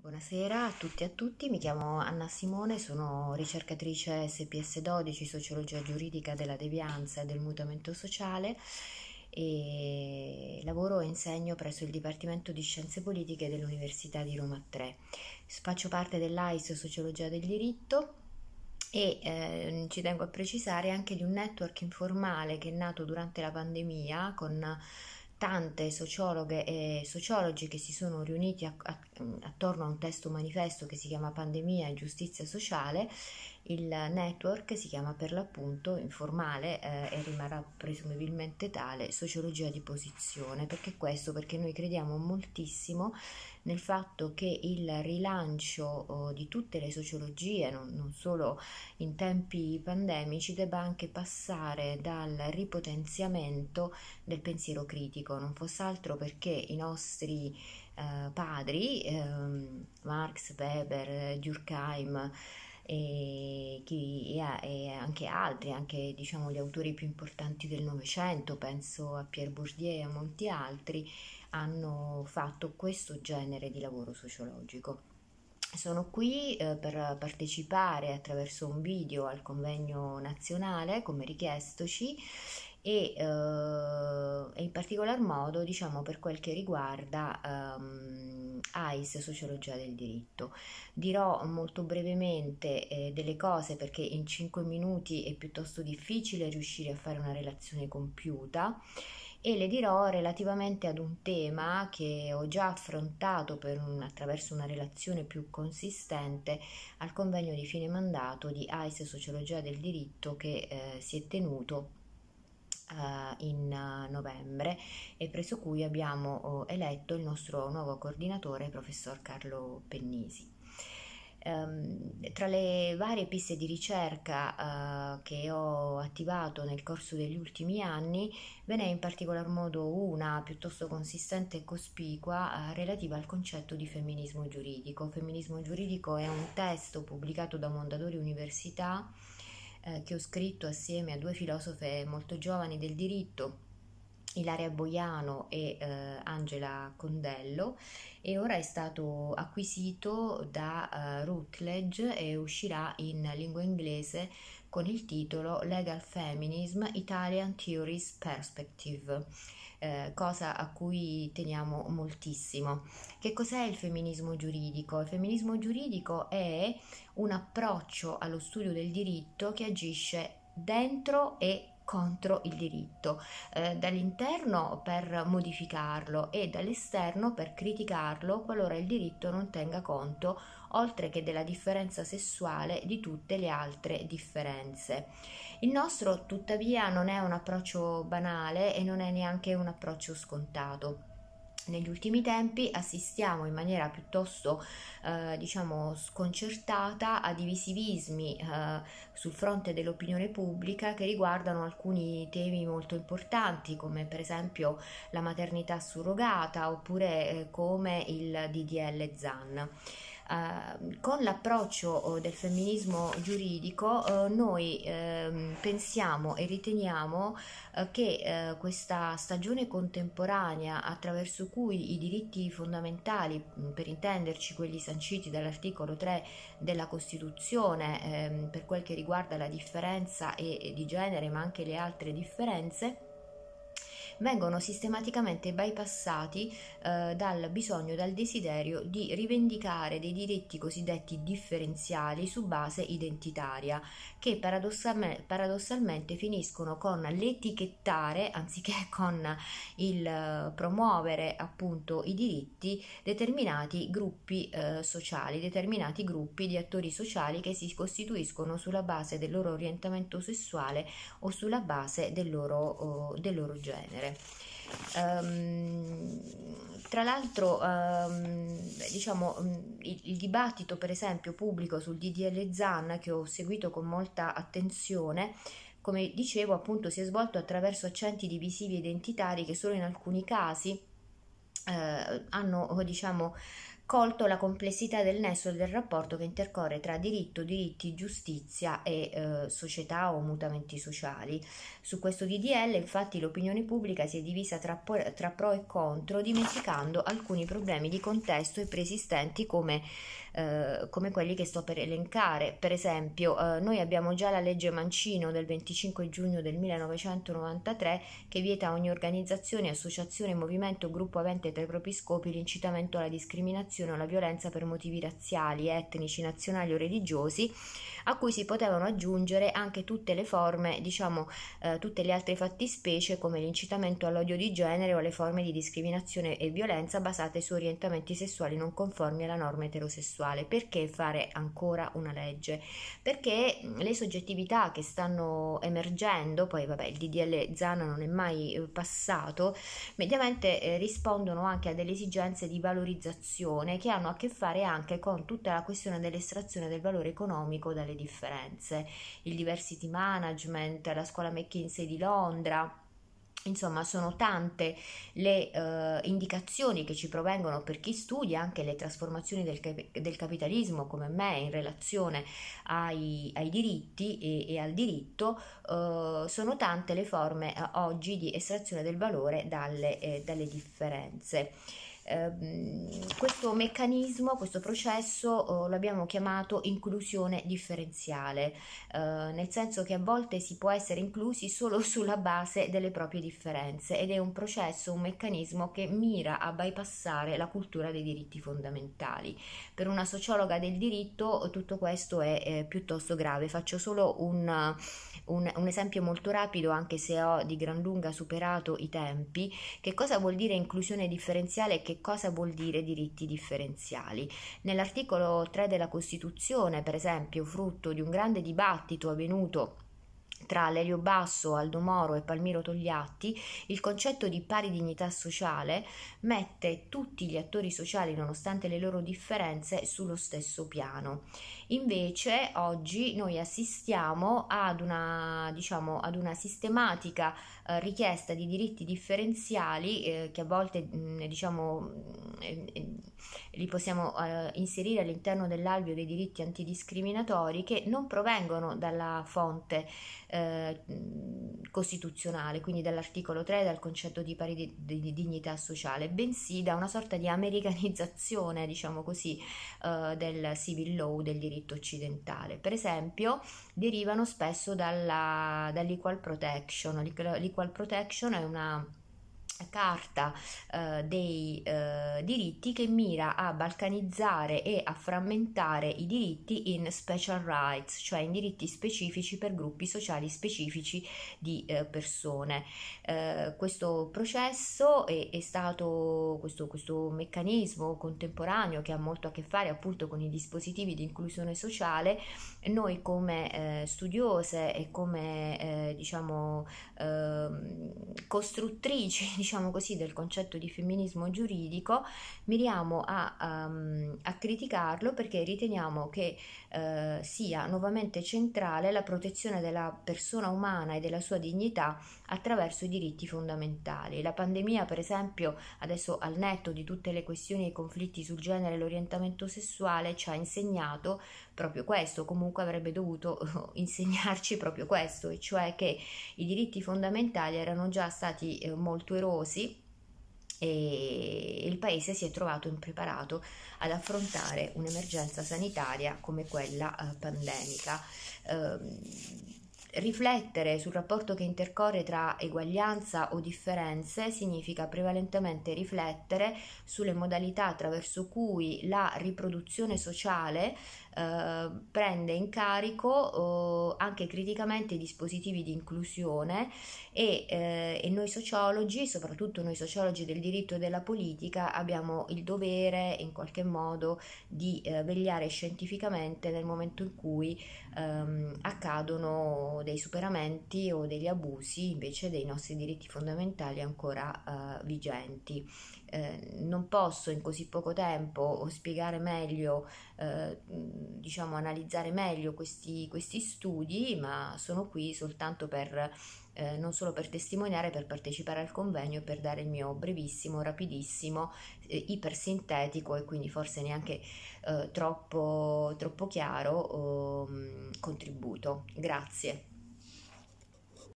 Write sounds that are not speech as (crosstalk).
Buonasera a tutti e a tutti, mi chiamo Anna Simone, sono ricercatrice SPS 12, sociologia giuridica della devianza e del mutamento sociale e lavoro e insegno presso il Dipartimento di Scienze Politiche dell'Università di Roma 3. Faccio parte dell'AIS Sociologia del Diritto e eh, ci tengo a precisare anche di un network informale che è nato durante la pandemia con tante sociologhe e sociologi che si sono riuniti a, a, attorno a un testo manifesto che si chiama Pandemia e giustizia sociale il network si chiama per l'appunto informale eh, e rimarrà presumibilmente tale sociologia di posizione. Perché questo? Perché noi crediamo moltissimo nel fatto che il rilancio oh, di tutte le sociologie, non, non solo in tempi pandemici, debba anche passare dal ripotenziamento del pensiero critico, non fosse altro perché i nostri eh, padri, eh, Marx, Weber, eh, Durkheim, e, chi, e anche altri, anche diciamo, gli autori più importanti del Novecento, penso a Pierre Bourdieu e a molti altri, hanno fatto questo genere di lavoro sociologico. Sono qui eh, per partecipare attraverso un video al convegno nazionale, come richiestoci, e, uh, in particolar modo diciamo, per quel che riguarda um, ehm, AIS, Sociologia del Diritto. Dirò molto brevemente eh, delle cose perché in 5 minuti è piuttosto difficile riuscire a fare una relazione compiuta e le dirò relativamente ad un tema che ho già affrontato un, attraverso una relazione più consistente al convegno di fine mandato di AIS Sociologia del Diritto che eh, si è tenuto eh, in eh, novembre e presso cui abbiamo oh, eletto il nostro nuovo coordinatore, professor Carlo Pennisi. Um, tra le varie piste di ricerca uh, che ho attivato nel corso degli ultimi anni, ve n'è in particolar modo una piuttosto consistente e cospicua uh, relativa al concetto di femminismo giuridico. Femminismo giuridico è un testo pubblicato da Mondadori Università eh, che ho scritto assieme a due filosofe molto giovani del diritto, Ilaria Boiano e eh, Angela Condello e ora è stato acquisito da eh, Routledge e uscirà in lingua inglese con il titolo Legal Feminism Italian Theories Perspective eh, cosa a cui teniamo moltissimo. Che cos'è il femminismo giuridico? Il femminismo giuridico è un approccio allo studio del diritto che agisce dentro e contro il diritto, eh, dall'interno per modificarlo e dall'esterno per criticarlo qualora il diritto non tenga conto, oltre che della differenza sessuale, di tutte le altre differenze. Il nostro tuttavia non è un approccio banale e non è neanche un approccio scontato negli ultimi tempi assistiamo in maniera piuttosto eh, diciamo sconcertata a divisivismi eh, sul fronte dell'opinione pubblica che riguardano alcuni temi molto importanti come per esempio la maternità surrogata oppure eh, come il DDL ZAN eh, con l'approccio oh, del femminismo giuridico eh, noi eh, pensiamo e riteniamo eh, che eh, questa stagione contemporanea attraverso cui i diritti fondamentali, mm, per intenderci quelli sanciti dall'articolo 3 della Costituzione ehm, per quel che riguarda la differenza e, e di genere ma anche le altre differenze, vengono sistematicamente bypassati eh, dal bisogno, dal desiderio di rivendicare dei diritti cosiddetti differenziali su base identitaria, che paradossalme, paradossalmente finiscono con l'etichettare, anziché (laughs) con il eh, promuovere appunto i diritti, determinati gruppi eh, sociali, determinati gruppi di attori sociali che si costituiscono sulla base del loro orientamento sessuale o sulla base del loro, oh, del loro genere. Um, tra l'altro, um, diciamo, mm, il, il, dibattito, per esempio, pubblico sul DDL Zan, che ho seguito con molta attenzione, come dicevo, appunto, si è svolto attraverso accenti divisivi identitari che solo in alcuni casi eh, hanno, diciamo, colto la complessità del nesso e del rapporto che intercorre tra diritto, diritti, giustizia e eh, società o mutamenti sociali. Su questo DDL infatti l'opinione pubblica si è divisa tra, tra pro e contro, dimenticando alcuni problemi di contesto e preesistenti come, eh, come quelli che sto per elencare. Per esempio, eh, noi abbiamo già la legge Mancino del 25 giugno del 1993 che vieta a ogni organizzazione, associazione, movimento o gruppo avente tra i propri scopi l'incitamento alla discriminazione discriminazione o la violenza per motivi razziali, etnici, nazionali o religiosi, a cui si potevano aggiungere anche tutte le forme, diciamo, eh, tutte le altre fattispecie come l'incitamento all'odio di genere o le forme di discriminazione e violenza basate su orientamenti sessuali non conformi alla norma eterosessuale. Perché fare ancora una legge? Perché mm, le soggettività che stanno emergendo, poi vabbè, il DDL Zana non è mai eh, passato, mediamente eh, rispondono anche a delle esigenze di valorizzazione questione che hanno a che fare anche con tutta la questione dell'estrazione del valore economico dalle differenze, il diversity management, la scuola McKinsey di Londra. Insomma, sono tante le eh, indicazioni che ci provengono per chi studia anche le trasformazioni del, del capitalismo come me in relazione ai, ai diritti e, e, al diritto, eh, sono tante le forme eh, oggi di estrazione del valore dalle, eh, dalle differenze. Ehm, questo meccanismo, questo processo eh, lo abbiamo chiamato inclusione differenziale, eh, nel senso che a volte si può essere inclusi solo (laughs) sulla base delle proprie differenze ed è un processo, un meccanismo che mira a bypassare la cultura dei diritti fondamentali. Per una sociologa del diritto tutto questo è, è piuttosto grave, faccio solo un, un, un esempio molto rapido anche se ho di gran lunga superato i tempi. Che cosa vuol dire inclusione differenziale che cosa vuol dire diritti differenziali. Nell'articolo 3 della Costituzione, per esempio, frutto di un grande dibattito avvenuto tra Lelio Basso, Aldo Moro e Palmiro Togliatti, il concetto di pari dignità sociale mette tutti gli attori sociali, nonostante le loro differenze, sullo stesso piano. Invece oggi noi assistiamo ad una, diciamo, ad una sistematica eh, richiesta di diritti differenziali eh, che a volte mh, diciamo, eh, eh, li possiamo eh, inserire all'interno dell'alveo dei diritti antidiscriminatori che non provengono dalla fonte eh, costituzionale, quindi dall'articolo 3 dal concetto di pari di, di, di dignità sociale, bensì da una sorta di americanizzazione, diciamo così, del civil law, del diritto diritto occidentale. Per esempio, derivano spesso dalla, dall'equal protection. L'equal protection è una carta eh, dei eh, diritti che mira a balcanizzare e a frammentare i diritti in special rights, cioè in diritti specifici per gruppi sociali specifici di eh, persone. Eh, questo processo è, è stato questo, questo, meccanismo contemporaneo che ha molto a che fare appunto con i dispositivi di inclusione sociale. Noi come eh, studiose e come eh, diciamo ehm, costruttrici (laughs) diciamo, diciamo così, del concetto di femminismo giuridico, miriamo a, um, a criticarlo perché riteniamo che uh, sia nuovamente centrale la protezione della persona umana e della sua dignità attraverso i diritti fondamentali. La pandemia, per esempio, adesso al netto di tutte le questioni e i conflitti sul genere e l'orientamento sessuale, ci ha insegnato proprio questo, comunque avrebbe dovuto (laughs) insegnarci proprio questo, e cioè che i diritti fondamentali erano già stati eh, molto erosi pericolosi e il paese si è trovato impreparato ad affrontare un'emergenza sanitaria come quella eh, pandemica. Ehm, riflettere sul rapporto che intercorre tra eguaglianza o differenze significa prevalentemente riflettere sulle modalità attraverso cui la riproduzione sociale eh, prende in carico eh, anche criticamente i dispositivi di inclusione e, eh, e, noi sociologi, soprattutto noi sociologi del diritto e della politica, abbiamo il dovere in qualche modo di eh, vegliare scientificamente nel momento in cui ehm, accadono dei superamenti o degli abusi invece dei nostri diritti fondamentali ancora eh, vigenti. Eh, non posso in così poco tempo spiegare meglio, eh, diciamo analizzare meglio questi, questi, studi, ma sono qui soltanto per, eh, non solo per testimoniare, per partecipare al convegno e per dare il mio brevissimo, rapidissimo, eh, ipersintetico e quindi forse neanche eh, troppo, troppo chiaro ehm, contributo. Grazie.